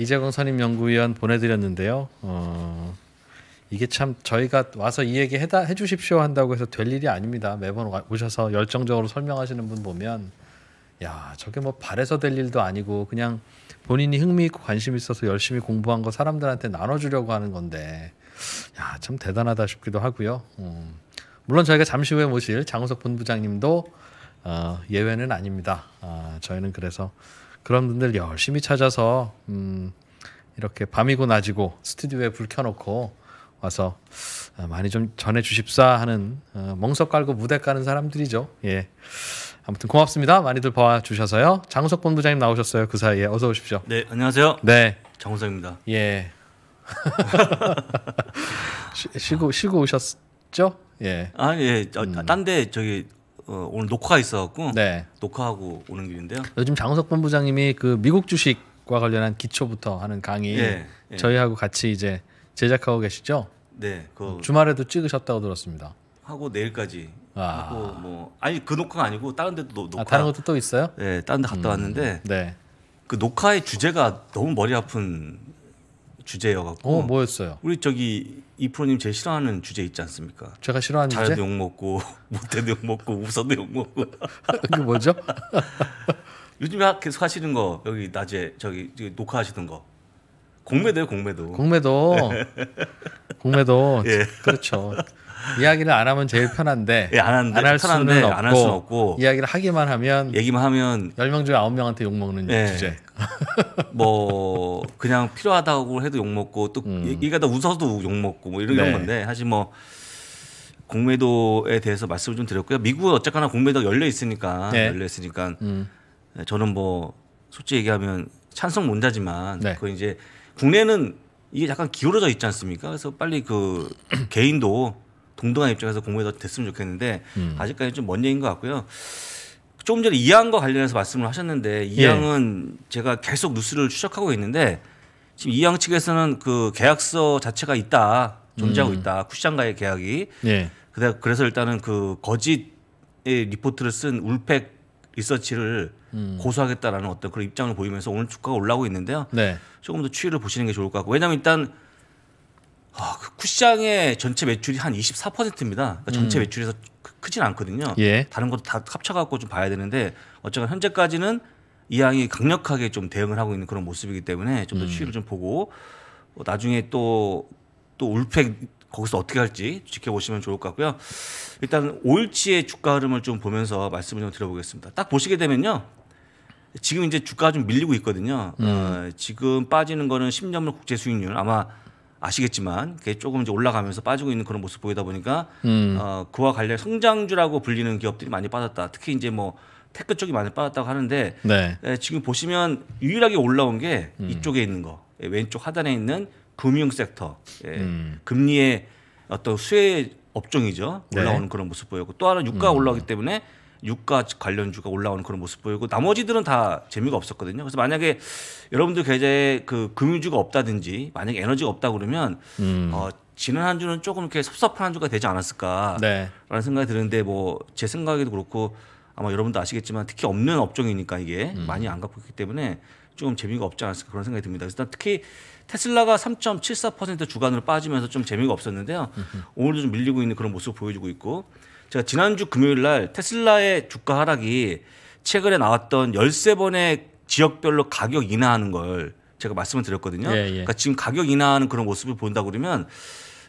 이재공 선임 연구위원 보내드렸는데요. 어, 이게 참 저희가 와서 이 얘기 해다 해주십시오 한다고 해서 될 일이 아닙니다. 매번 오셔서 열정적으로 설명하시는 분 보면 야 저게 뭐 발에서 될 일도 아니고 그냥 본인이 흥미 있고 관심 있어서 열심히 공부한 거 사람들한테 나눠주려고 하는 건데 야참 대단하다 싶기도 하고요. 음, 물론 저희가 잠시 후에 모실 장우석 본부장님도 어, 예외는 아닙니다. 아, 저희는 그래서 그런 분들 열심히 찾아서 음, 이렇게 밤이고 낮이고 스튜디오에 불 켜놓고 와서 아, 많이 좀 전해 주십사 하는 어, 멍석 깔고 무대 까는 사람들이죠. 예. 아무튼 고맙습니다. 많이들 봐 주셔서요. 장우석 본부장님 나오셨어요. 그 사이에 어서 오십시오. 네, 안녕하세요. 네. 장석입니다 예. 쉬, 고 쉬고 오셨죠? 예. 아, 예. 음. 딴데 저기 어, 오늘 녹화가 있어갖고 네. 녹화하고 오는 길인데요. 요즘 장우석 본부장님이 그 미국 주식과 관련한 기초부터 하는 강의 네, 네. 저희하고 같이 이제 제작하고 계시죠? 네. 그 어, 주말에도 찍으셨다고 들었습니다. 하고 내일까지 아. 하고 뭐 아니 그 녹화가 아니고 다른 데도 아, 녹화. 아, 다른 것도 또 있어요? 네, 다른 데 갔다 음, 왔는데 네. 그 녹화의 주제가 너무 머리 아픈 주제여갖고. 어, 뭐였어요? 우리 저기 이 프로님 제일 싫어하는 주제 있지 않습니까? 제가 싫어하는 잘해 주제. 잘해도 욕 먹고 못해도 욕 먹고 웃어도 욕 먹고. 그게 뭐죠? 요즘에 계속 하시는 거 여기 낮에 저기 녹화하시던 거. 공매도요, 공매도. 공매도. 공매도. 예. 그렇죠. 이야기를 안 하면 제일 편한데 예, 안하 안할 수는 없고, 안할 수는 없고 이야기를 하기만 하면 얘기만 하면 10명 중에 9명한테 욕 먹는 예. 주제. 뭐 그냥 필요하다고 해도 욕 먹고 또 음. 얘기하다 웃어도 욕 먹고 뭐 이런 네. 이런 건데 사실 뭐 공매도에 대해서 말씀을 좀 드렸고요. 미국은 어쨌거나 공매도가 열려 있으니까 네. 열려 있으니까 음. 예, 저는 뭐 솔직히 얘기하면 찬성 문자지만 네. 그 이제 국내는 이게 약간 기울어져 있지 않습니까? 그래서 빨리 그 개인도 동등한 입장에서 공부해서 됐으면 좋겠는데 음. 아직까지 좀 먼 얘기인 것 같고요. 조금 전에 이양과 관련해서 말씀을 하셨는데 이양은 예. 제가 계속 뉴스를 추적하고 있는데 지금 이양 측에서는 그 계약서 자체가 있다 존재하고 음. 있다 쿠시장과의 계약이 예. 그래서 일단은 그 거짓의 리포트를 쓴 울팩 리서치를 음. 고소하겠다라는 어떤 그런 입장을 보이면서 오늘 주가가 올라오고 있는데요. 네. 조금 더 추이를 보시는 게 좋을 것 같고 왜냐하면 일단 아, 그 쿠샹의 전체 매출이 한 24%입니다. 그러니까 전체 음. 매출에서 크진 않거든요. 예. 다른 것도 다 합쳐갖고 좀 봐야 되는데 어쨌든 현재까지는 이 양이 강력하게 좀 대응을 하고 있는 그런 모습이기 때문에 좀더 음. 추이를 좀 보고 어, 나중에 또또 울팩 거기서 어떻게 할지 지켜보시면 좋을 것 같고요. 일단 올치의 주가 흐름을 좀 보면서 말씀을 좀 드려보겠습니다. 딱 보시게 되면요. 지금 이제 주가가 좀 밀리고 있거든요. 음. 어, 지금 빠지는 거는 10년물 국제 수익률 아마 아시겠지만 그게 조금 이제 올라가면서 빠지고 있는 그런 모습 보이다 보니까 음. 어, 그와 관련 성장주라고 불리는 기업들이 많이 빠졌다. 특히 이제 뭐 테크 쪽이 많이 빠졌다고 하는데 네. 예, 지금 보시면 유일하게 올라온 게 음. 이쪽에 있는 거 예, 왼쪽 하단에 있는 금융 섹터 에, 예, 음. 금리의 어떤 수혜 업종이죠 올라오는 네. 그런 모습 보였고 또 하나 유가 음. 올라오기 때문에 유가 관련주가 올라오는 그런 모습 보이고 나머지들은 다 재미가 없었거든요. 그래서 만약에 여러분들 계좌에 그 금융주가 없다든지 만약에 에너지가 없다 그러면 음. 어, 지난 한 주는 조금 이렇게 섭섭한 한 주가 되지 않았을까라는 네. 생각이 드는데 뭐 제 생각에도 그렇고 아마 여러분도 아시겠지만 특히 없는 업종이니까 이게 음. 많이 안 갖고 있기 때문에 조금 재미가 없지 않았을까 그런 생각이 듭니다. 일단 특히 테슬라가 3.74% 주간으로 빠지면서 좀 재미가 없었는데요. 오늘도 좀 밀리고 있는 그런 모습 을 보여주고 있고 제가 지난주 금요일 날 테슬라의 주가 하락이 최근에 나왔던 13번의 지역별로 가격 인하하는 걸 제가 말씀을 드렸거든요. 예, 예. 그러니까 지금 가격 인하하는 그런 모습을 본다 그러면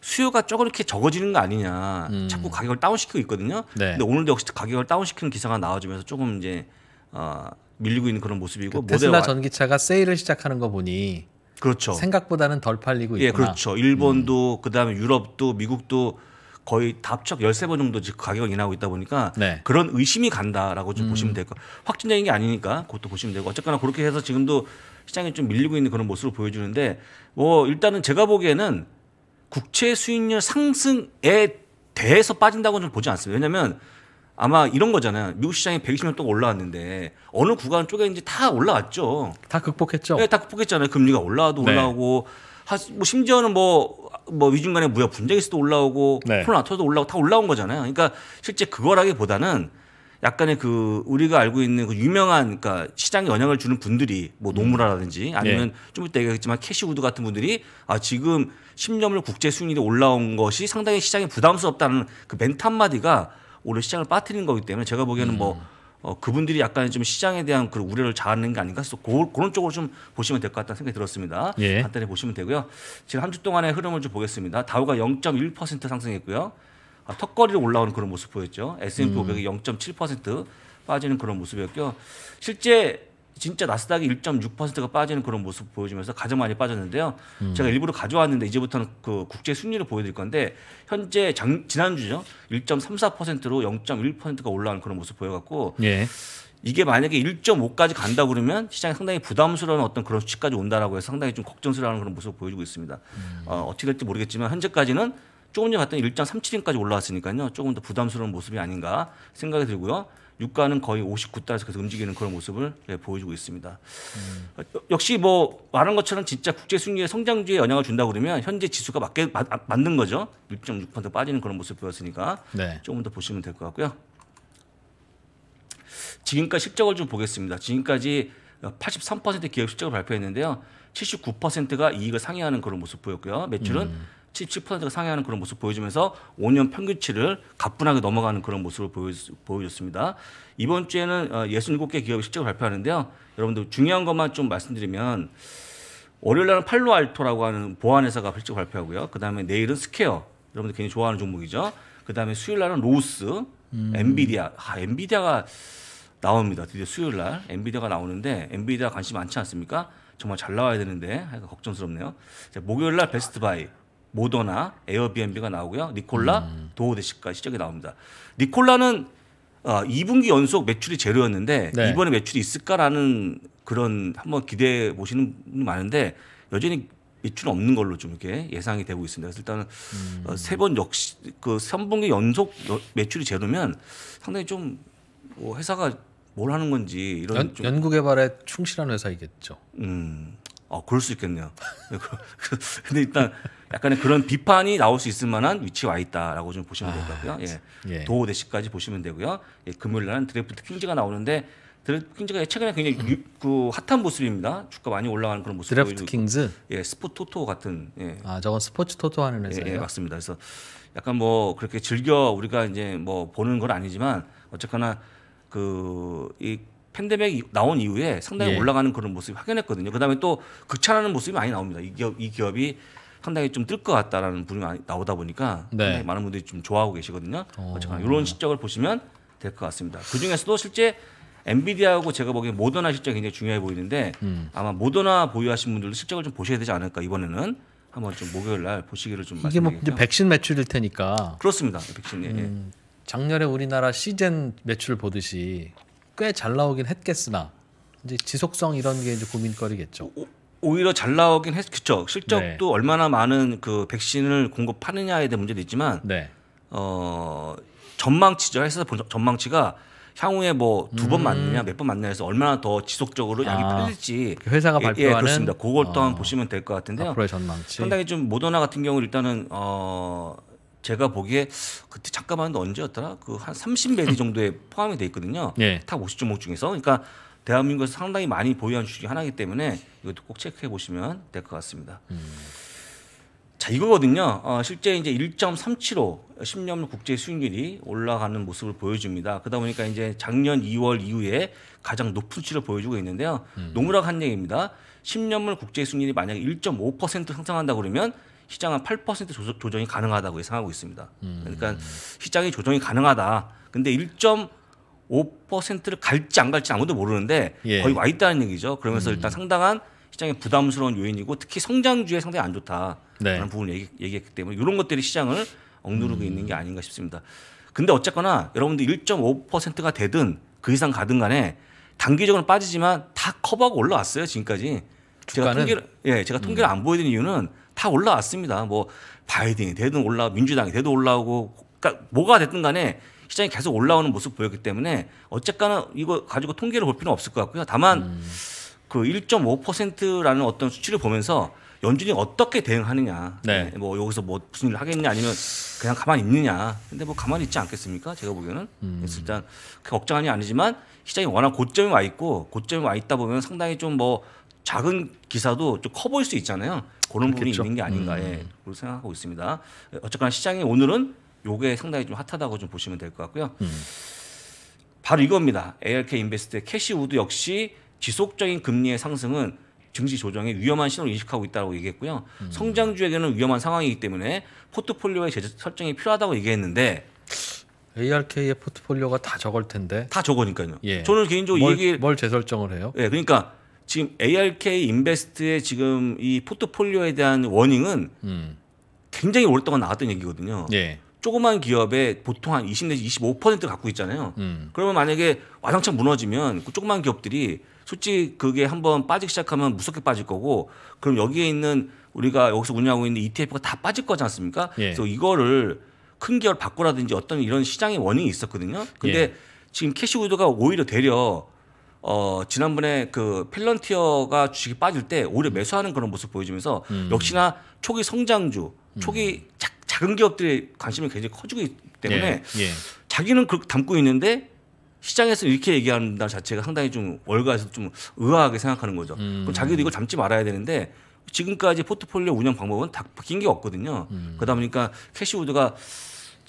수요가 조금 이렇게 적어지는 거 아니냐. 음. 자꾸 가격을 다운시키고 있거든요. 네. 근데 오늘도 역시 가격을 다운시키는 기사가 나와주면서 조금 이제 어, 밀리고 있는 그런 모습이고 그 테슬라 전기차가 세일을 시작하는 거 보니 그렇죠. 생각보다는 덜 팔리고 예, 있구나. 예, 그렇죠. 일본도 음. 그다음에 유럽도 미국도 거의 답척 13번 정도 지금 가격을 인하고 있다 보니까 네. 그런 의심이 간다라고 좀 음. 보시면 될 거. 확진적인 게 아니니까 그것도 보시면 되고 어쨌거나 그렇게 해서 지금도 시장이 좀 밀리고 있는 그런 모습을 보여주는데 뭐 일단은 제가 보기에는 국채 수익률 상승에 대해서 빠진다고 좀 보지 않습니다. 왜냐하면 아마 이런 거잖아요. 미국 시장이 120년 동안 올라왔는데 어느 구간 쪽에 이제 다 올라왔죠. 다 극복했죠. 네, 다 극복했잖아요. 금리가 올라와도 네. 올라오고 뭐 심지어는 뭐, 뭐 위중간에 무역 분쟁에서도 올라오고 네. 코로나터도 올라오고 다 올라온 거잖아요. 그러니까 실제 그거라기보다는 약간의 그 우리가 알고 있는 그 유명한 그러니까 시장에 영향을 주는 분들이 뭐 노무라라든지 음. 아니면 네. 좀 이따 얘기하겠지만 캐시우드 같은 분들이 아 지금 10년물 국제 순위로 올라온 것이 상당히 시장에 부담스럽다는 그 멘트 한마디가 오히려 시장을 빠뜨리는 거기 때문에 제가 보기에는 뭐 음. 뭐 어, 그분들이 약간 좀 시장에 대한 그런 우려를 자아낸 게 아닌가 해서 고, 그런 쪽으로 좀 보시면 될 것 같다는 생각이 들었습니다. 예. 간단히 보시면 되고요. 지금 한 주 동안의 흐름을 좀 보겠습니다. 다우가 0.1% 상승했고요. 아, 턱걸이로 올라오는 그런 모습 보였죠. S&P 500이 음. 0.7% 빠지는 그런 모습이었고요. 실제 진짜 나스닥이 1.6%가 빠지는 그런 모습 보여주면서 가장 많이 빠졌는데요. 음. 제가 일부러 가져왔는데 이제부터는 그 국제 순위를 보여드릴 건데 현재 장, 지난주죠 1.34%로 0.1%가 올라온 그런 모습 보여갖고 예. 이게 만약에 1.5까지 간다 그러면 시장이 상당히 부담스러운 어떤 그런 수치까지 온다라고 해서 상당히 좀걱정스러운 그런 모습을 보여주고 있습니다. 음. 어, 어떻게 될지 모르겠지만 현재까지는 조금 전에 봤던 1.37인까지 올라왔으니까요. 조금 더 부담스러운 모습이 아닌가 생각이 들고요. 유가는 거의 59달러에서 계속 움직이는 그런 모습을 네, 보여주고 있습니다. 음. 어, 역시 뭐 말한 것처럼 진짜 국제 수익의 성장주에 영향을 준다 그러면 현재 지수가 맞게 맞, 아, 맞는 거죠. 1.6% 빠지는 그런 모습 보였으니까 네. 조금 더 보시면 될 것 같고요. 지금까지 실적을 좀 보겠습니다. 지금까지 83% 기업 실적을 발표했는데요. 79%가 이익을 상회하는 그런 모습 보였고요. 매출은 음. 77%가 상향하는 그런 모습 보여주면서 5년 평균치를 가뿐하게 넘어가는 그런 모습을 보여줬습니다. 이번 주에는 67개 어, 기업이 실적을 발표하는데요. 여러분들 중요한 것만 좀 말씀드리면 월요일 날은 팔로 알토라고 하는 보안 회사가 실적 발표하고요. 그다음에 내일은 스퀘어. 여러분들 굉장히 좋아하는 종목이죠. 그다음에 수요일 날은 로스, 우 음. 엔비디아. 아, 엔비디아가 나옵니다. 드디어 수요일 날 엔비디아가 나오는데 엔비디아 관심 많지 않습니까? 정말 잘 나와야 되는데 걱정스럽네요. 목요일 날 베스트 바이. 모더나, 에어비앤비가 나오고요. 니콜라, 음. 도어데시까지 시작이 나옵니다. 니콜라는 어, 2분기 연속 매출이 제로였는데 네. 이번에 매출이 있을까라는 그런 한번 기대해 보시는 분 많은데 여전히 매출은 없는 걸로 좀 이렇게 예상이 되고 있습니다. 그래서 일단은 음. 어, 세번 역시 그 3분기 연속 여, 매출이 제로면 상당히 좀뭐 회사가 뭘 하는 건지 이런 연, 구개발에 충실한 회사이겠죠. 음. 어, 그럴 수 있겠네요. 그, 그, 근데 일단 약간의 그런 비판이 나올 수 있을 만한 위치에 와 있다라고 좀 보시면 될것 같고요. 아, 예. 예. 도호 대시까지 보시면 되고요. 예, 금요일 날은 드래프트 킹즈가 나오는데 드래프트 킹즈가 최근에 굉장히 유, 그 핫한 모습입니다. 주가 많이 올라가는 그런 모습. 드래프트 킹즈. 예, 스포츠 토토 같은. 예. 아, 저건 스포츠 토토 하는 회사예요. 예, 예, 맞습니다. 그래서 약간 뭐 그렇게 즐겨 우리가 이제 뭐 보는 건 아니지만 어쨌거나 그이 팬데믹이 나온 이후에 상당히 예. 올라가는 그런 모습이 확연했거든요. 그다음에 또 극찬하는 모습이 많이 나옵니다. 이 기업 이 기업이 상당히 좀 뜰 것 같다라는 분이 많이 나오다 보니까 네. 상당히 많은 분들이 좀 좋아하고 계시거든요. 어. 쨌거나 이런 실적을 보시면 될 것 같습니다. 그 중에서도 실제 엔비디아하고 제가 보기엔 모더나 실적 굉장히 중요해 보이는데 음. 아마 모더나 보유하신 분들도 실적을 좀 보셔야 되지 않을까 이번에는 한번 좀 목요일 날 보시기를 좀 이게 뭐 백신 매출일 테니까 그렇습니다. 백신 음. 예. 음, 작년에 우리나라 시즌 매출 보듯이 꽤잘 나오긴 했겠으나 이제 지속성 이런 게 이제 고민거리겠죠. 오, 오히려 잘 나오긴 했겠죠. 실적도 네. 얼마나 많은 그 백신을 공급하느냐에 대한 문제도 있지만 네. 어 전망치죠. 해서 전망치가 향후에 뭐 두번 음. 맞느냐 몇 번 맞느냐 해서 얼마나 더 지속적으로 약이 아, 펴질지 그 회사가 예, 예, 발표하는 예, 그렇습니다. 그걸 또한 어, 보시면 될 것 같은데요. 앞으로의 전망치. 상당히 좀 모더나 같은 경우 는 일단은 어 제가 보기에 그때 잠깐만 했는 언제였더라? 그 한 30매디 정도에 포함이 돼 있거든요. 네. 탑 50종목 중에서. 그러니까 대한민국에서 상당히 많이 보유한 주식 하나이기 때문에 이것도 꼭 체크해 보시면 될 것 같습니다. 음. 자, 이거거든요. 어, 실제 이제 1.375 10년 국제 수익률이 올라가는 모습을 보여줍니다. 그러다 보니까 이제 작년 2월 이후에 가장 높은 수 치를 보여주고 있는데요. 음. 노무락 한 얘기입니다. 10년물 국제 수익률이 만약에 1.5% 상승한다 그러면 시장은 8% 조정이 가능하다고 예상하고 있습니다. 음. 그러니까 시장이 조정이 가능하다. 근데 1.5%를 갈지 안 갈지 아무도 모르는데 예. 거의 와 있다는 얘기죠. 그러면서 음. 일단 상당한 시장의 부담스러운 요인이고 특히 성장주에 상당히 안 좋다라는 네. 부분을 얘기, 했기 때문에 이런 것들이 시장을 억누르고 음. 있는 게 아닌가 싶습니다. 근데 어쨌거나 여러분들 1.5%가 되든 그 이상 가든 간에 단기적으로 빠지지만 다 커버하고 올라왔어요 지금까지. 주가는? 제가 통계를 예 제가 통계를 음. 안 보여드린 이유는 다 올라왔습니다. 뭐 바이든이 되든 올라 민주당이 되든 올라오고 그러니까 뭐가 됐든 간에 시장이 계속 올라오는 모습 보였기 때문에 어쨌거나 이거 가지고 통계를 볼 필요는 없을 것 같고요. 다만 음. 그 1.5%라는 어떤 수치를 보면서 연준이 어떻게 대응하느냐. 네. 뭐 여기서 뭐 무슨 일을 하겠냐 아니면 그냥 가만히 있느냐. 근데 뭐 가만히 있지 않겠습니까? 제가 보기에는. 음. 일단 걱정하니 아니지만 시장이 워낙 고점이 와 있고 고점이 와 있다 보면 상당히 좀 뭐 작은 기사도 좀 커 보일 수 있잖아요. 그런 부분이 있는 게 아닌가 음. 예, 그렇게 생각하고 있습니다. 어쨌거나 시장이 오늘은 요게 상당히 좀 핫하다고 좀 보시면 될 것 같고요. 음. 바로 이겁니다. ARK 인베스트의 캐시우드 역시 지속적인 금리의 상승은 증시 조정에 위험한 신호를 인식하고 있다고 얘기했고요. 음. 성장주에게는 위험한 상황이기 때문에 포트폴리오의 제 설정이 필요하다고 얘기했는데 ARK의 포트폴리오가 다 적을 텐데 다 적으니까요. 예. 저는 개인적으로 뭘, 얘기 를뭘 재설정을 해요? 예, 그러니까 지금 ARK 인베스트의 지금 이 포트폴리오에 대한 워닝은 음. 굉장히 오랫동안 나왔던 얘기거든요. 예. 조그만 기업에 보통 한 20 내지 25% 갖고 있잖아요. 음. 그러면 만약에 와장창 무너지면 그 조그만 기업들이 솔직히 그게 한번 빠지기 시작하면 무섭게 빠질 거고 그럼 여기에 있는 우리가 여기서 운영하고 있는 ETF가 다 빠질 거지 않습니까? 예. 그래서 이거를 큰 기업 을 바꾸라든지 어떤 이런 시장의 원인이 있었거든요. 근데 예. 지금 캐시 우드가 오히려 되려 어, 지난번에 그 펠런티어가 주식이 빠질 때 오히려 매수하는 그런 모습 보여주면서 음. 역시나 초기 성장주, 음. 초기 음. 작, 작은 기업들의 관심이 굉장히 커지고 있기 때문에 예. 예. 자기는 그렇게 담고 있는데 시장에서 이렇게 얘기한다 자체가 상당히 좀 월가에서 좀 의아하게 생각하는 거죠. 음. 그럼 자기도 이걸 담지 말아야 되는데 지금까지 포트폴리오 운영 방법은 다 바뀐 게 없거든요. 음. 그러다 보니까 캐시우드가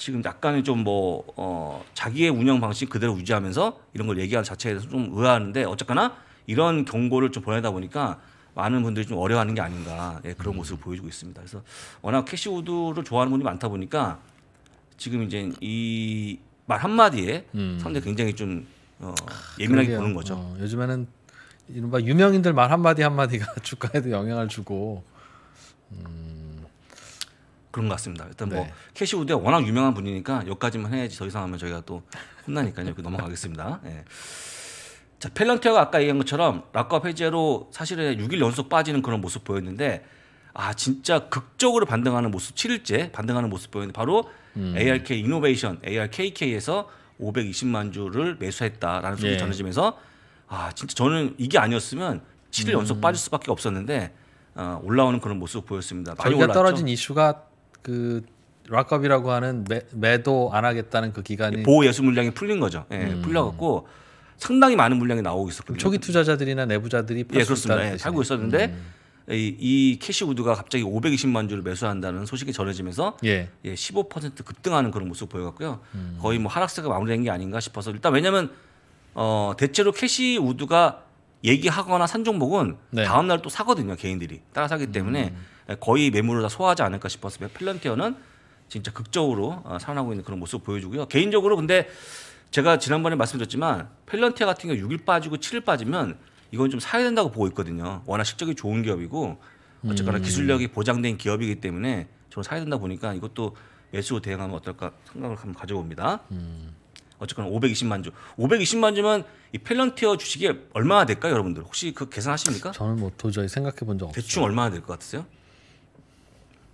지금 약간의 좀뭐 어, 자기의 운영 방식 그대로 유지하면서 이런 걸 얘기하는 자체에 대해서 좀 의아하는데 어쨌거나 이런 경고를 좀 보내다 보니까 많은 분들이 좀 어려워하는 게 아닌가 예, 그런 음. 모습을 보여주고 있습니다. 그래서 워낙 캐시우드를 좋아하는 분이 많다 보니까 지금 이제 이 말 한마디에 상사람 음. 굉장히 좀 어, 예민하게 그러게요. 보는 거죠. 어, 요즘에는 이른바 유명인들 말 한마디 한마디가 주가에도 영향을 주고 음. 그런 것 같습니다. 일단 뭐 네. 캐시 우드가 워낙 유명한 분이니까 여기까지만 해야지 더 이상 하면 저희가 또 혼나니까요. 넘어가겠습니다. 예. 자, 펠런티어가 아까 얘기한 것처럼 락과 페지로 사실은 6일 연속 빠지는 그런 모습 보였는데 아 진짜 극적으로 반등하는 모습 7일째 반등하는 모습 보였는데 바로 음. ARK 이노베이션 ARKK에서 520만 주를 매수했다라는 소식이 예. 전해지면서 아 진짜 저는 이게 아니었으면 7일 연속 음. 빠질 수밖에 없었는데 어, 올라오는 그런 모습 보였습니다. 많이 올랐죠. 떨어진 이슈가 그 락업이라고 하는 매, 매도 안 하겠다는 그 기간이 보호 예수 물량이 풀린 거죠. 예, 음. 풀려갖고 상당히 많은 물량이 나오고 있었거든요. 초기 투자자들이나 내부자들이 팔 예, 그렇습니다. 예, 팔고 있었는데 음. 이, 이 캐시우드가 갑자기 520만 주를 매수한다는 소식이 전해지면서 예. 예, 15% 급등하는 그런 모습 보여갖고요. 음. 거의 뭐 하락세가 마무리된 게 아닌가 싶어서 일단 왜냐하면 어, 대체로 캐시우드가 얘기하거나 산 종목은 네. 다음날 또 사거든요 개인들이 따라 사기 때문에. 음. 예, 거의 매물을 다 소화하지 않을까 싶었어요. 필런티어는 진짜 극적으로 어, 살아나고 있는 그런 모습 보여주고요. 개인적으로 근데 제가 지난번에 말씀드렸지만 펠런티아 같은 경우 6일 빠지고 7일 빠지면 이건 좀 사야 된다고 보고 있거든요. 워낙 실적이 좋은 기업이고 어쨌거나 음. 기술력이 보장된 기업이기 때문에 저는 사야 된다 보니까 이것도 매수로 대응하면 어떨까 생각을 한번 가져봅니다. 음. 어쨌거나 520만 주. 520만 주면 이 펠런티어 주식이 얼마나 될까요, 여러분들? 혹시 그 계산하십니까? 저는 뭐 도저히 생각해 본 적 없어요. 대충 얼마나 될 것 같으세요?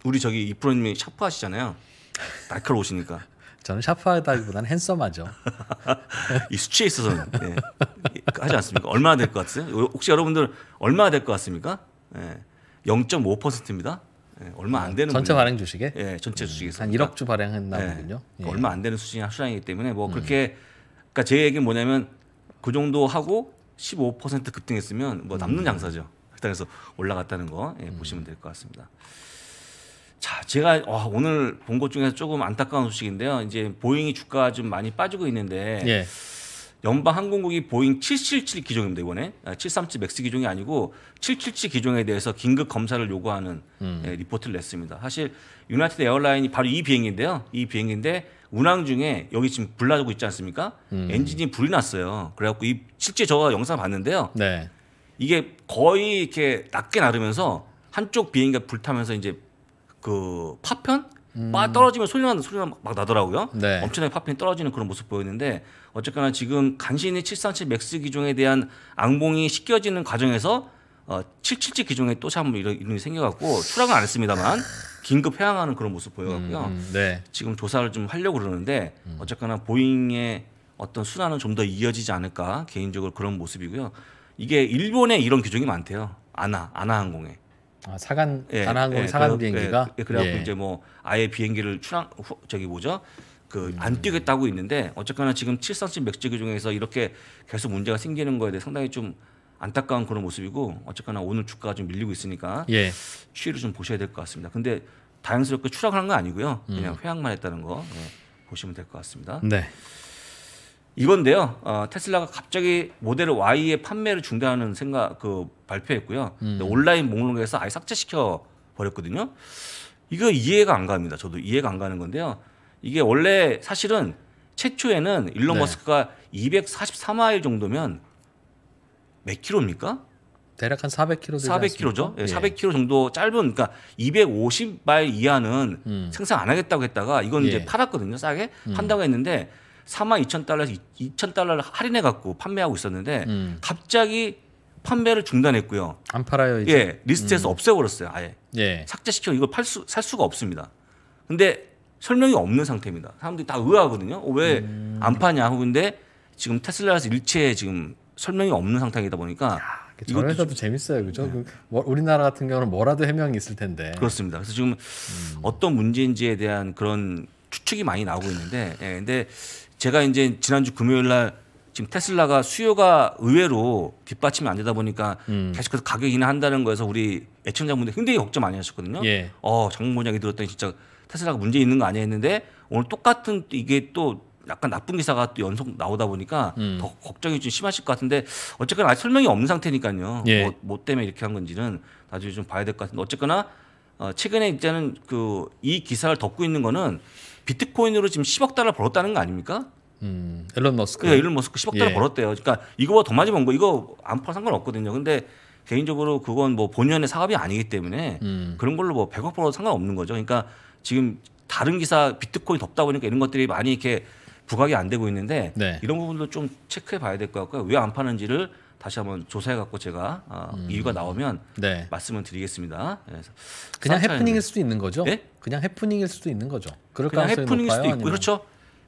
우리 저기 이 프로님이 샤프 하시잖아요. 날카로 우시니까 저는 샤프하다기보다는 핸섬하죠. 이 수치에 있어서는 네. 하지 않습니까? 얼마나 될 것 같으세요? 혹시 여러분들 얼마나 될 것 같습니까? 네. 0.5%입니다. 네. 얼마 안 되는 전체 분야. 발행 주식에? 예, 전체 음, 주식에서 한 1억 주 발행했나 보군요. 예. 예. 얼마 안 되는 수준이 수량이기 때문에 뭐 음. 그렇게 음. 그러니까 제 얘기는 뭐냐면 그 정도 하고 15% 급등했으면 뭐 남는 음. 장사죠. 그래서 올라갔다는 거 예, 음. 보시면 될 것 같습니다. 자, 제가 와, 오늘 본 것 중에서 조금 안타까운 소식인데요. 이제 보잉이 주가 좀 많이 빠지고 있는데 예. 연방 항공국이 보잉 777 기종입니다 이번에 737 아, 맥스 기종이 아니고 777 기종에 대해서 긴급 검사를 요구하는 음. 예, 리포트를 냈습니다. 사실 유나이티드 에어라인이 바로 이 비행기인데요. 이 비행기인데 운항 중에 여기 지금 불 나고 있지 않습니까? 음. 엔진이 불이 났어요. 그래갖고 이 실제 저가 영상 봤는데요. 네. 이게 거의 이렇게 낮게 나르면서 한쪽 비행기가 불타면서 이제 그 파편 음. 빠 떨어지면 소리 나는 소리가 막, 나더라고요. 네. 엄청나게 파편이 떨어지는 그런 모습 보였는데 어쨌거나 지금 간신히 737 맥스 기종에 대한 앙봉이 씻겨지는 과정에서 어, 777 기종에 또 참 이런 이 일이 생겨갖고 추락은 안 했습니다만 긴급 해항하는 그런 모습 보여갖고요. 음, 음, 네. 지금 조사를 좀 하려고 그러는데 음. 어쨌거나 보잉의 어떤 순환은 좀 더 이어지지 않을까 개인적으로 그런 모습이고요. 이게 일본에 이런 기종이 많대요. 아나 아나 항공에. 아, 사간 단항공 예, 예 사간 비행기가 예, 그래갖고 예. 이제 뭐 아예 비행기를 출항 후, 저기 뭐죠 그안 음. 뛰겠다고 있는데 어쨌거나 지금 737 맥스 규정에서 이렇게 계속 문제가 생기는 거에 대해 상당히 좀 안타까운 그런 모습이고 어쨌거나 오늘 주가가 좀 밀리고 있으니까 예. 추이를 좀 보셔야 될 것 같습니다. 근데 다행스럽게 추락한 건 아니고요. 그냥 음. 회항만 했다는 거 예, 보시면 될 것 같습니다. 네. 이건데요. 어, 테슬라가 갑자기 모델 Y의 판매를 중단하는 생각 그 발표했고요. 음. 온라인 목록에서 아예 삭제시켜 버렸거든요. 이거 이해가 안 갑니다. 저도 이해가 안 가는 건데요. 이게 원래 사실은 최초에는 일론 네. 머스크가 243마일 정도면 몇 킬로입니까? 대략 한 400km 400km죠. 예, 400km 예. 정도 짧은 그러니까 250마일 이하는 음. 생산 안 하겠다고 했다가 이건 예. 이제 팔았거든요. 싸게 한다고 음. 했는데 4만 2천 달러에서 2천 달러를 할인해 갖고 판매하고 있었는데 음. 갑자기 판매를 중단했고요. 안 팔아요 이제. 예, 리스트에서 음. 없애버렸어요 아예. 예. 삭제시켜 이걸 팔수 살 수가 없습니다. 근데 설명이 없는 상태입니다. 사람들이 다 의아하거든요. 어, 왜안 음. 파냐? 근데 지금 테슬라에서 일체 지금 설명이 없는 상태이다 보니까 이런 회사도 재밌어요, 그죠? 네. 그 뭐, 우리나라 같은 경우는 뭐라도 해명이 있을 텐데. 그렇습니다. 그래서 지금 음. 어떤 문제인지에 대한 그런 추측이 많이 나오고 있는데, 예, 근데 제가 이제 지난주 금요일 날 지금 테슬라가 수요가 의외로 뒷받침이 안 되다 보니까 음. 계속해서 가격 인하한다는 거에서 우리 애청자분들 굉장히 걱정 많이 하셨거든요. 예. 어, 장모장이 들었더니 진짜 테슬라가 문제 있는 거 아니야 했는데 오늘 똑같은 이게 또 약간 나쁜 기사가 또 연속 나오다 보니까 음. 더 걱정이 좀 심하실 것 같은데 어쨌거나 아직 설명이 없는 상태니까요. 예. 뭐, 뭐 때문에 이렇게 한 건지는 나중에 좀 봐야 될 것 같은데 어쨌거나 어, 최근에 있자는그 이 기사를 덮고 있는 거는 비트코인으로 지금 10억 달러 벌었다는 거 아닙니까? 음, 일론 머스크. 예, 일론 머스크 10억 달러 예. 벌었대요. 그러니까 이거보다 더 많이 번거 이거 안팔아 상관없거든요. 근데 개인적으로 그건 뭐 본연의 사업이 아니기 때문에 음. 그런 걸로 뭐 100억 벌어도 상관없는 거죠. 그러니까 지금 다른 기사 비트코인 덥다 보니까 이런 것들이 많이 이렇게 부각이 안 되고 있는데 네. 이런 부분도 좀 체크해 봐야 될 것 같고요. 왜 안 파는지를 다시 한번 조사해 갖고 제가 어, 음. 이유가 나오면 네. 말씀을 드리겠습니다. 그래서 예. 그냥 해프닝일 수도 있는 거죠? 네? 그냥 해프닝일 수도 있는 거죠. 그럴 그냥 해프닝일 수도 있고 그렇죠. 아니면... 그렇죠.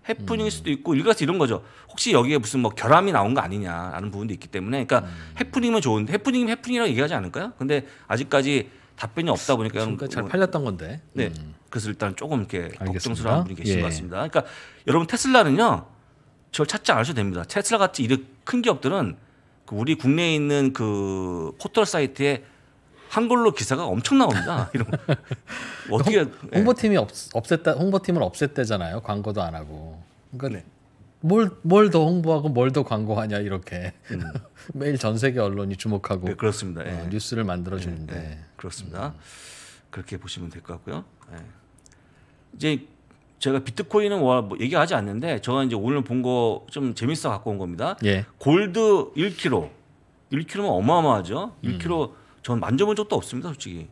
해프닝일 음. 수도 있고 일가지 이런 거죠. 혹시 여기에 무슨 뭐 결함이 나온 거 아니냐라는 부분도 있기 때문에 그러니까 음. 해프닝은 좋은데 해프닝 해프닝이라고 얘기하지 않을까요? 근데 아직까지 답변이 없다 보니까 지금까지 잘 팔렸던 건데. 네. 음. 네. 그래서 일단 조금 이렇게 알겠습니다. 걱정스러운 분이 계신 예. 것 같습니다. 그러니까 여러분 테슬라는요. 저 찾지 않으셔도 됩니다. 테슬라 같이 이런 큰 기업들은 그 우리 국내에 있는 그 포털 사이트에 한글로 기사가 엄청 나옵니다. 이런 어떻게 홍, 보팀이 없, 없앴다 홍보팀을 없앴대잖아요. 광고도 안 하고. 그러니까 뭘뭘 네. 더 홍보하고 뭘 더 광고하냐 이렇게 음. 매일 전 세계 언론이 주목하고 네, 그렇습니다. 어, 예. 뉴스를 만들어 주는데 예, 예, 그렇습니다. 음. 그렇게 보시면 될 것 같고요. 예. 이제 제가 비트코인은 뭐 얘기하지 않는데 저가 이제 오늘 본 거 좀 재밌어 갖고 온 겁니다. 예. 골드 1kg. 1kg면 어마어마하죠. 1kg 음. 전 만져본 적도 없습니다, 솔직히.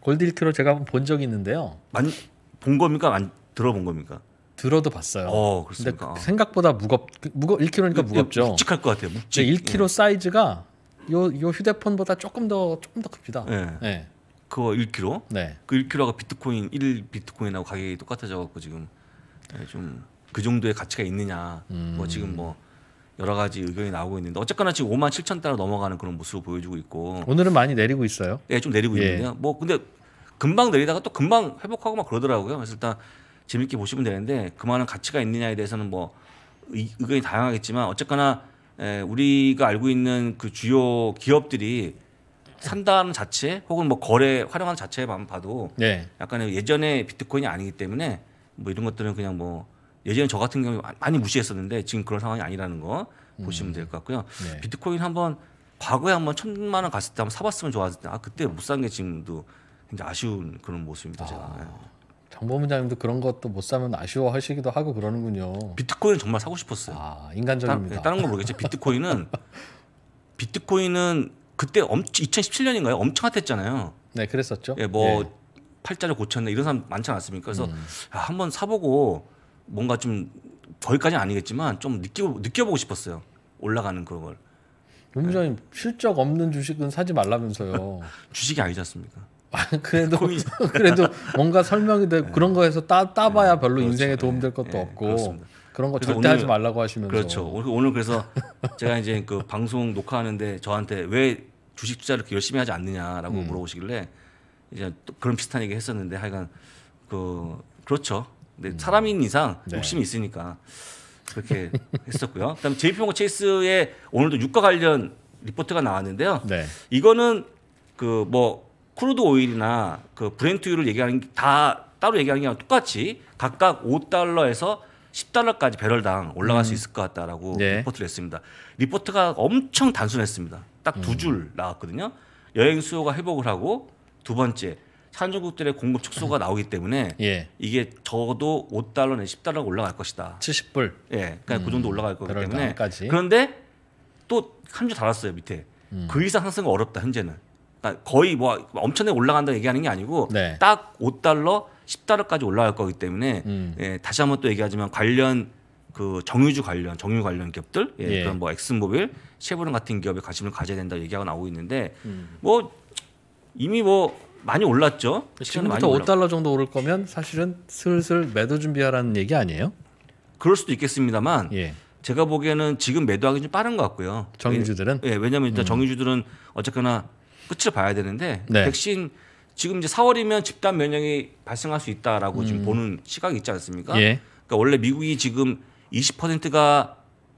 골드 1kg 제가 본 적이 있는데요. 만, 본 겁니까? 안, 들어본 겁니까? 들어도 봤어요. 어, 근데 생각보다 무겁 무거 1kg니까 예, 예, 무겁죠. 묵직할 것 같아요. 묵직. 1kg 예. 사이즈가 요요 휴대폰보다 조금 더 조금 더 큽니다. 예. 예. 그거 1kg. 네. 그 1kg가 비트코인 1 비트코인하고 가격이 똑같아져 갖고 지금 네, 좀그 정도의 가치가 있느냐. 뭐 음. 뭐 지금 뭐 여러 가지 의견이 나오고 있는데 어쨌거나 지금 5만 7천 달러 넘어가는 그런 모습을 보여주고 있고 오늘은 많이 내리고 있어요. 네, 좀 내리고 예. 있는데요. 뭐 근데 금방 내리다가 또 금방 회복하고 막 그러더라고요. 그래서 일단 재밌게 보시면 되는데 그만한 가치가 있느냐에 대해서는 뭐 의견이 다양하겠지만 어쨌거나 에, 예, 우리가 알고 있는 그 주요 기업들이 산다는 자체 혹은 뭐 거래 활용하는 자체만 봐도 네. 약간의 예전에 비트코인이 아니기 때문에 뭐 이런 것들은 그냥 뭐 예전에 저 같은 경우 많이 무시했었는데 지금 그런 상황이 아니라는 거 음. 보시면 될 것 같고요. 네. 비트코인 한번 과거에 한번 천만 원 갔을 때 한번 사봤으면 좋았을 때 아 그때 못 산 게 지금도 굉장 아쉬운 그런 모습입니다. 아, 제가. 장본부장님도 네. 그런 것도 못 사면 아쉬워하시기도 하고 그러는군요. 비트코인 정말 사고 싶었어요. 아, 인간적입니다. 다, 네, 다른 거 모르겠지. 비트코인은 비트코인은 그때 엄, 2017년인가요? 엄청 핫했잖아요. 네, 그랬었죠. 예, 뭐 예. 팔자를 고쳤네 이런 사람 많지 않았습니까? 그래서 음. 야, 아, 한번 사보고 뭔가 좀 거기까지는 아니겠지만 좀 느끼고 느껴보고 싶었어요. 올라가는 그런 걸. 용장님 네. 예. 실적 없는 주식은 사지 말라면서요. 주식이 아니지 않습니까? 아, 그래도 그래도 뭔가 설명이 돼 네. 그런 거에서 따 따봐야 네. 별로 그렇죠. 인생에 도움될 것도 없고. 그렇습니다. 그런 거 절대 오늘, 하지 말라고 하시면서 그렇죠. 오늘 그래서 제가 이제 그 방송 녹화하는데 저한테 왜 주식 투자를 이렇게 열심히 하지 않느냐라고 음. 물어보시길래 이제 또 그런 비슷한 얘기 했었는데 하여간 그 그렇죠. 근데 음. 사람인 이상 네. 욕심이 있으니까 그렇게 했었고요. 그다음 에 JP모건 체이스의 오늘도 유가 관련 리포트가 나왔는데요. 네. 이거는 그 뭐 크루드 오일이나 그 브렌트유를 얘기하는 게 다 따로 얘기하는 게 아니라 똑같이 각각 5달러에서 10달러까지 배럴당 올라갈 음. 수 있을 것 같다라고 네. 리포트를 했습니다. 리포트가 엄청 단순했습니다. 딱 두줄 음. 나왔거든요. 여행 수요가 회복을 하고 두 번째 산중국들의 공급 축소가 음. 나오기 때문에 예. 이게 적어도 5달러 내 10달러 올라갈 것이다. 70불. 예, 그러니까 음. 그 정도 음. 올라갈 거기 때문에. 당까지. 그런데 또 한 줄 달았어요 밑에. 음. 그 이상 상승은 어렵다 현재는. 그러니까 거의 뭐 엄청나게 올라간다 고 얘기하는 게 아니고 네. 딱 5달러, 10달러까지 올라갈 거기 때문에 음. 예, 다시 한번 또 얘기하지만 관련 그 정유주 관련 정유 관련 기업들 예, 예. 그런 뭐 엑스모빌, 쉐보론 같은 기업에 관심을 가져야 된다 얘기하고 나오고 있는데 음. 뭐 이미 뭐 많이 올랐죠. 지금부터 많이 5달러 정도 오를 거면 사실은 슬슬 매도 준비하라는 얘기 아니에요? 그럴 수도 있겠습니다만 예. 제가 보기에는 지금 매도하기 좀 빠른 것 같고요. 정유주들은? 예, 왜냐하면 일단 음. 정유주들은 어쨌거나 끝을 봐야 되는데 네. 백신 지금 이제 4월이면 집단 면역이 발생할 수 있다라고 음. 지금 보는 시각이 있지 않습니까? 예. 그러니까 원래 미국이 지금 20%가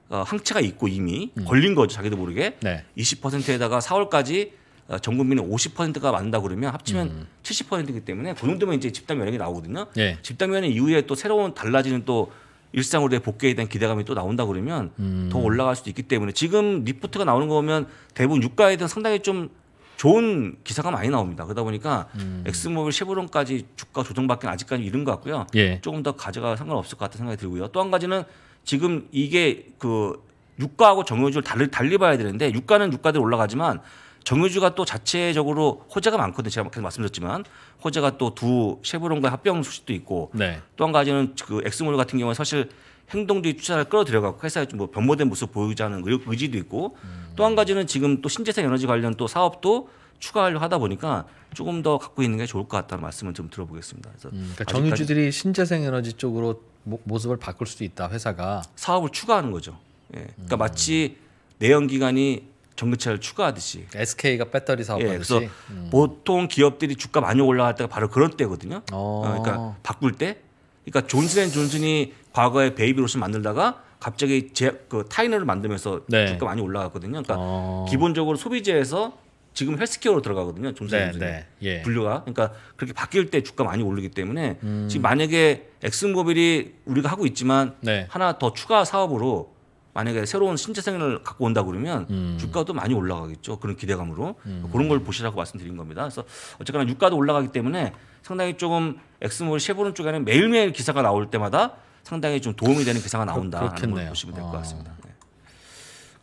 어, 항체가 있고 이미 음. 걸린 거죠 자기도 모르게 네. 20%에다가 4월까지 어, 전 국민의 50%가 맞는다 그러면 합치면 음. 70%이기 때문에 그 정도면 이제 집단 면역이 나오거든요. 예. 집단 면역 이후에 또 새로운 달라지는 또 일상으로의 복귀에 대한 기대감이 또 나온다 그러면 음. 더 올라갈 수도 있기 때문에 지금 리포트가 나오는 거 보면 대부분 유가에 대한 상당히 좀 좋은 기사가 많이 나옵니다. 그러다 보니까 음. 엑스모빌 쉐보론까지 주가 조정받기는 아직까지 이른 것 같고요. 예. 조금 더 가져가 상관없을 것 같다는 생각이 들고요. 또 한 가지는 지금 이게 그 유가하고 정유주를 달리, 달리 봐야 되는데 유가는 유가대로 올라가지만 정유주가 또 자체적으로 호재가 많거든요. 제가 계속 말씀드렸지만 호재가 또 두 쉐보론과 합병 소식도 있고 네. 또한 가지는 그 엑스몰 같은 경우는 사실 행동주의 투자를 끌어들여갖고 회사에 좀뭐 변모된 모습 보이자는 그 의지도 있고 음. 또한 가지는 지금 또 신재생 에너지 관련 또 사업도 추가하려 하다 보니까 조금 더 갖고 있는 게 좋을 것 같다는 말씀을 좀 들어보겠습니다. 그래서 음, 그러니까 정유주들이 신재생 에너지 쪽으로 모, 습을 바꿀 수도 있다 회사가 사업을 추가하는 거죠. 예. 그러니까 음. 마치 내연기관이 전기차를 추가하듯이 그러니까 SK가 배터리 사업 예, 그래서 음. 보통 기업들이 주가 많이 올라갈 때가 바로 그런 때거든요. 어. 어, 그러니까 바꿀 때, 그러니까 존슨앤존슨이 과거에 베이비 로스 만들다가 갑자기 제, 그 타이너를 만들면서 네. 주가 많이 올라갔거든요. 그러니까 어. 기본적으로 소비재에서 지금 헬스케어로 들어가거든요. 종사인 네, 네. 예. 분류가. 그러니까 그렇게 바뀔 때 주가 많이 오르기 때문에 음. 지금 만약에 엑스모빌이 우리가 하고 있지만 네. 하나 더 추가 사업으로 만약에 새로운 신체생을 갖고 온다 그러면 음. 주가도 많이 올라가겠죠. 그런 기대감으로 음. 그러니까 그런 걸 보시라고 말씀드린 겁니다. 그래서 어쨌거나 유가도 올라가기 때문에 상당히 조금 엑스모빌 쉐보론 쪽에는 매일매일 기사가 나올 때마다 상당히 좀 도움이 되는 기사가 나온다라는 걸 보시면 될것 어. 같습니다. 네.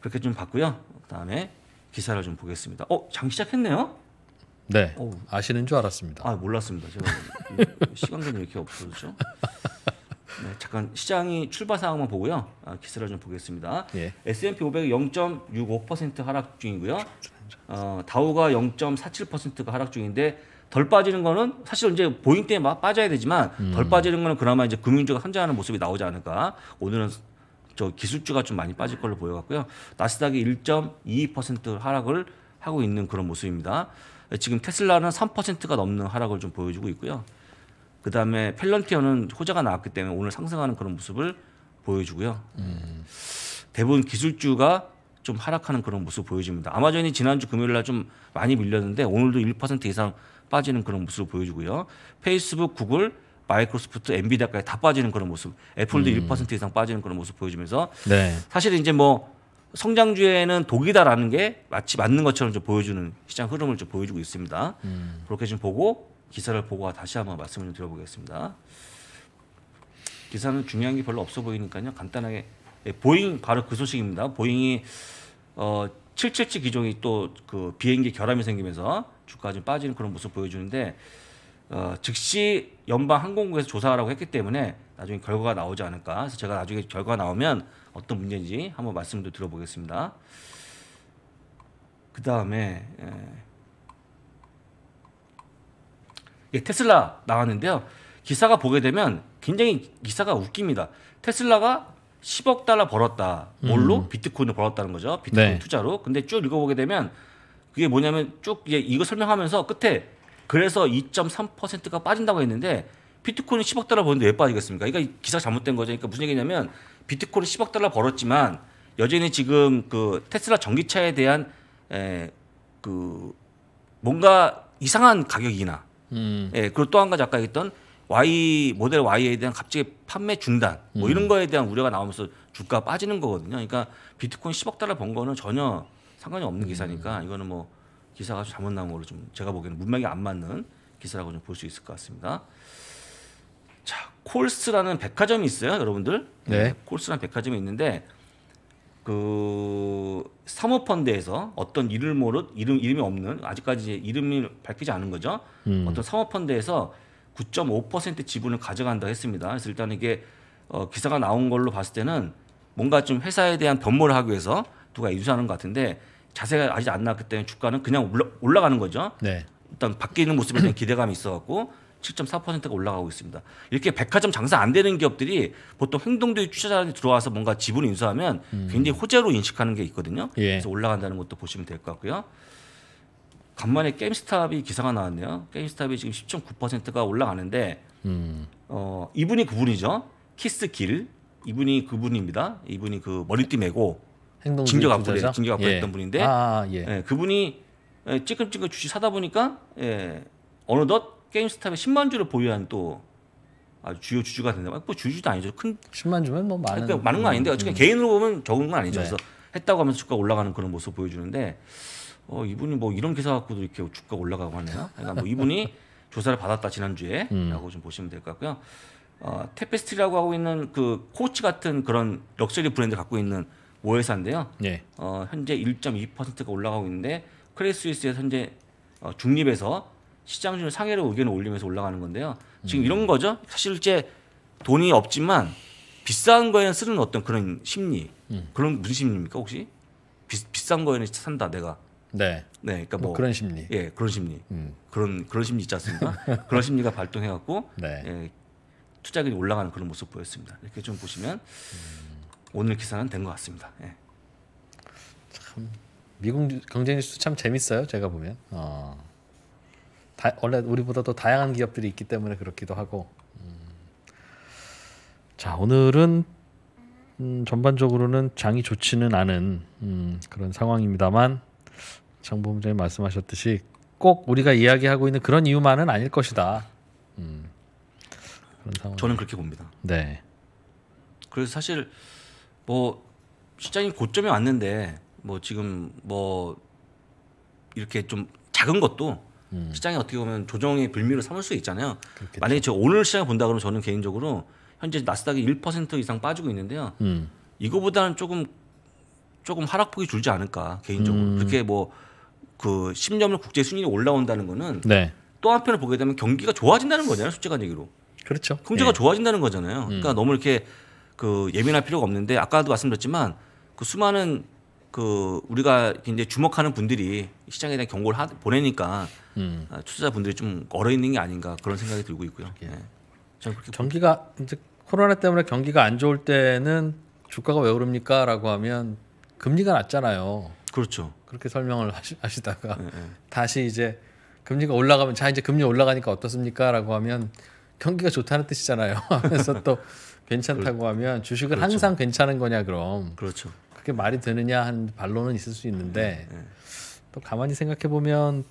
그렇게 좀 봤고요. 다음에 기사를 좀 보겠습니다. 어, 장 시작했네요. 네. 오. 어. 아시는 줄 알았습니다. 아, 몰랐습니다. 제가 뭐 시간도 이렇게 없어죠 네, 잠깐 시장이 출발 상황만 보고요. 아, 기사를 좀 보겠습니다. 예. S&P 500 0.65% 하락 중이고요. 어, 다우가 0.47%가 하락 중인데 덜 빠지는 거는 사실 이제 보잉 때에막 빠져야 되지만 음. 덜 빠지는 거는 그나마 이제 금융주가 선장하는 모습이 나오지 않을까. 오늘은 저 기술주가 좀 많이 빠질 걸로 보여갖고요. 나스닥이 1.22% 하락을 하고 있는 그런 모습입니다. 지금 테슬라는 3%가 넘는 하락을 좀 보여주고 있고요. 그 다음에 펠런티어는 호재가 나왔기 때문에 오늘 상승하는 그런 모습을 보여주고요. 음. 대부분 기술주가 좀 하락하는 그런 모습 보여집니다. 아마존이 지난주 금요일 날좀 많이 밀렸는데 오늘도 1% 이상 빠지는 그런 모습을 보여주고요. 페이스북, 구글, 마이크로소프트, 엔비디아까지 다 빠지는 그런 모습. 애플도 음. 1% 이상 빠지는 그런 모습 보여주면서 네. 사실 이제 뭐 성장주에는 독이다라는 게 마치 맞는 것처럼 좀 보여주는 시장 흐름을 좀 보여주고 있습니다. 음. 그렇게 좀 보고 기사를 보고 다시 한번 말씀을 좀 드려보겠습니다. 기사는 중요한 게 별로 없어 보이니까요. 간단하게 예, 보잉 바로 그 소식입니다. 보잉이 어, 777 기종이 또 그 비행기 결함이 생기면서 주가가 좀 빠지는 그런 모습 보여주는데 어, 즉시 연방 항공국에서 조사하라고 했기 때문에 나중에 결과가 나오지 않을까. 그래서 제가 나중에 결과가 나오면 어떤 문제인지 한번 말씀도 들어보겠습니다. 그 다음에 예. 예, 테슬라 나왔는데요. 기사가 보게 되면 굉장히 기사가 웃깁니다. 테슬라가 10억 달러 벌었다. 뭘로? 음. 비트코인을 벌었다는 거죠. 비트코인 네. 투자로. 근데 쭉 읽어보게 되면 그게 뭐냐면 쭉 이거 설명하면서 끝에 그래서 2.3%가 빠진다고 했는데 비트코인 10억 달러 버는데 왜 빠지겠습니까? 그러니까 기사 잘못된 거죠. 그러니까 무슨 얘기냐면 비트코인 10억 달러 벌었지만 여전히 지금 그 테슬라 전기차에 대한 에, 그 뭔가 이상한 가격이나 음. 예, 그리고 또 한 가지 아까 얘기했던 Y 모델 Y에 대한 갑자기 판매 중단 뭐 이런 음. 거에 대한 우려가 나오면서 주가 빠지는 거거든요. 그러니까 비트코인 10억 달러 번 거는 전혀 상관이 없는 음. 기사니까 이거는 뭐 기사가 잘못 나온 거로 좀 제가 보기에는 문맥이 안 맞는 기사라고 좀 볼 수 있을 것 같습니다. 자, 콜스라는 백화점이 있어요, 여러분들. 네. 네 콜스라는 백화점이 있는데 그 사모펀드에서 어떤 이름 모르 이름 이름이 없는 아직까지 이름이 밝히지 않은 거죠. 음. 어떤 사모펀드에서 9.5% 지분을 가져간다 했습니다. 그래서 일단 이게 어, 기사가 나온 걸로 봤을 때는 뭔가 좀 회사에 대한 변모를 하기 위해서 누가 인수하는 것 같은데 자세가 아직 안 나왔기 때문에 주가는 그냥 올라, 올라가는 거죠. 네. 일단 바뀌는 모습에 대한 기대감이 있어갖고 7.4%가 올라가고 있습니다. 이렇게 백화점 장사 안 되는 기업들이 보통 행동주의 투자자들이 들어와서 뭔가 지분을 인수하면 음. 굉장히 호재로 인식하는 게 있거든요. 예. 그래서 올라간다는 것도 보시면 될 것 같고요. 간만에 게임스탑이 기사가 나왔네요. 게임스탑이 지금 10.9%가 올라가는데 음. 어 이분이 그분이죠. 키스길 이분이 그분입니다. 이분이 그 머리띠 메고 징격 앞부에 징격 앞부에 했던 분인데 아, 예. 예, 그분이 예, 찌끔찌끔 주식 사다 보니까 예, 어느덧 게임스탑에 10만 주를 보유한 또 아주 주요 주주가 된다. 뭐 주주도 아니죠. 큰 10만 주면 뭐 많은 그러니까 많은 건 아닌데 어쨌든 음. 개인으로 보면 적은 건 아니죠. 네. 그래서 했다고 하면서 주가 올라가는 그런 모습 보여주는데 어 이분이 뭐 이런 기사 갖고도 이렇게 주가 올라가고 하네요. 그러니까 뭐 이분이 조사를 받았다 지난주에라고 음. 좀 보시면 될 것 같고요. 어, 테페스트리라고 하고 있는 그 코치 같은 그런 럭셔리 브랜드 갖고 있는 모회사인데요. 네. 예. 어, 현재 1.2%가 올라가고 있는데 크레 스위스에서 현재 어, 중립에서 시장 중 상해로 의견을 올리면서 올라가는 건데요. 지금 음. 이런 거죠. 사실 이제 돈이 없지만 비싼 거에는 쓰는 어떤 그런 심리 음. 그런 무슨 심리입니까 혹시 비, 비싼 거에는 산다 내가 네. 네, 그러니까 뭐, 뭐, 그런 심리. 예, 그런 심리. 음. 그런 그런 심리 있지 않습니까? 그런 심리가 발동해 갖고 네. 예, 투자금이 올라가는 그런 모습 보였습니다. 이렇게 좀 보시면 음. 오늘 기사는 된 것 같습니다. 예. 참 미국 경제 뉴스 참 재밌어요. 제가 보면. 어. 다, 원래 우리보다 더 다양한 기업들이 있기 때문에 그렇기도 하고. 음. 자, 오늘은 음, 전반적으로는 장이 좋지는 않은 음, 그런 상황입니다만 정보부장이 말씀하셨듯이 꼭 우리가 이야기하고 있는 그런 이유만은 아닐 것이다. 음, 그런 상황. 저는 그렇게 봅니다. 네. 그래서 사실 뭐 시장이 고점에 왔는데 뭐 지금 뭐 이렇게 좀 작은 것도 음. 시장이 어떻게 보면 조정의 불미를 삼을 수 있잖아요. 그렇겠죠. 만약에 저 오늘 시장 본다 그러면 저는 개인적으로 현재 나스닥이 1% 이상 빠지고 있는데요. 음. 이거보다는 조금 조금 하락폭이 줄지 않을까 개인적으로 음. 그렇게 뭐그 10년을 국제 순위에 올라온다는 거는 네. 또 한편을 보게 되면 경기가 좋아진다는 거잖아요. 솔직한 얘기로. 그렇죠. 경제가 예. 좋아진다는 거잖아요. 음. 그러니까 너무 이렇게 그 예민할 필요가 없는데 아까도 말씀드렸지만 그 수많은 그 우리가 굉장히 주목하는 분들이 시장에 대한 경고를 하, 보내니까 음. 아, 투자자분들이 좀 얼어 있는 게 아닌가 그런 생각이 들고 있고요. 예. 예. 게 경기가 이제 코로나 때문에 경기가 안 좋을 때는 주가가 왜 오릅니까라고 하면 금리가 낮잖아요. 그렇죠. 그렇게 설명을 하시, 다가 네, 네. 다시 이제 금리가 올라가면 자 이제 금리 올라가니까 어떻습니까라고 하면 경기가 좋다는 뜻이잖아요. 하면서 또 괜찮다고 그렇, 하면 주식은 그렇죠. 항상 괜찮은 거냐 그럼 그렇죠. 그게 말이 되느냐 하는 반론은 있을 수 있는데 네, 네. 또 가만히 생각해 보면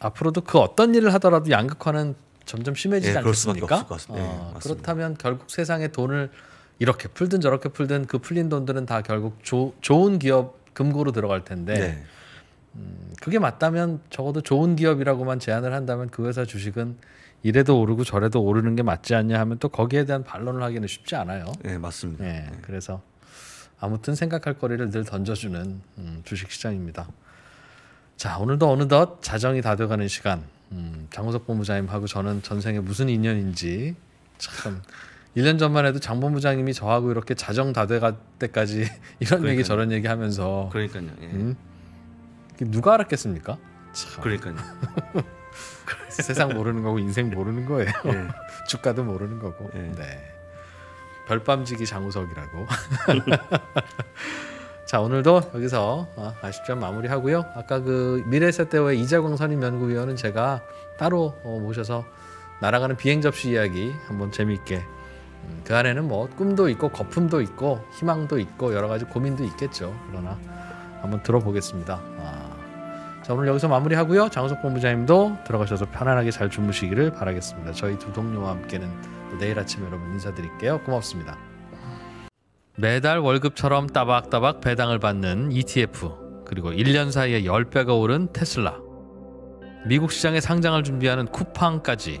앞으로도 그 어떤 일을 하더라도 양극화는 점점 심해지지 네, 않겠습니까? 어, 네, 그렇다면 결국 세상에 돈을 이렇게 풀든 저렇게 풀든 그 풀린 돈들은 다 결국 조, 좋은 기업 금고로 들어갈 텐데 네. 음, 그게 맞다면 적어도 좋은 기업이라고만 제안을 한다면 그 회사 주식은 이래도 오르고 저래도 오르는 게 맞지 않냐 하면 또 거기에 대한 반론을 하기는 쉽지 않아요. 네 맞습니다. 네, 네. 그래서 아무튼 생각할 거리를 늘 던져주는 음, 주식 시장입니다. 자 오늘도 어느덧 자정이 다 돼가는 시간. 음, 장우석 본부장님하고 저는 전생에 무슨 인연인지 참. 1년 전만 해도 장 본부장님이 저하고 이렇게 자정 다 돼갈 때까지 이런 그러니까요. 얘기 저런 얘기 하면서 그러니까요. 예. 음? 누가 알았겠습니까? 참. 그러니까요. 세상 모르는 거고 인생 모르는 거예요. 예. 주가도 모르는 거고. 예. 네. 별밤지기 장우석이라고. 자 오늘도 여기서 어, 아쉽지만 마무리하고요. 아까 그 미래세대의 이자공 선임 연구위원은 제가 따로 어, 모셔서 날아가는 비행 접시 이야기 한번 재미있게 음, 그 안에는 뭐 꿈도 있고 거품도 있고 희망도 있고 여러 가지 고민도 있겠죠. 그러나 한번 들어보겠습니다. 아. 자 오늘 여기서 마무리하고요. 장석 본부장님도 들어가셔서 편안하게 잘 주무시기를 바라겠습니다. 저희 두 동료와 함께는 내일 아침 여러분 인사드릴게요. 고맙습니다. 매달 월급처럼 따박따박 배당을 받는 ETF 그리고 1년 사이에 10배가 오른 테슬라 미국 시장에 상장을 준비하는 쿠팡까지